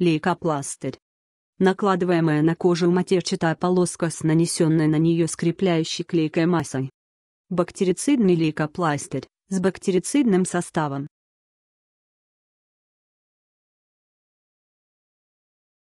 лейкопластырь. Накладываемая на кожу матерчатая полоска с нанесенной на нее скрепляющей клейкой массой. Бактерицидный лейкопластырь с бактерицидным составом.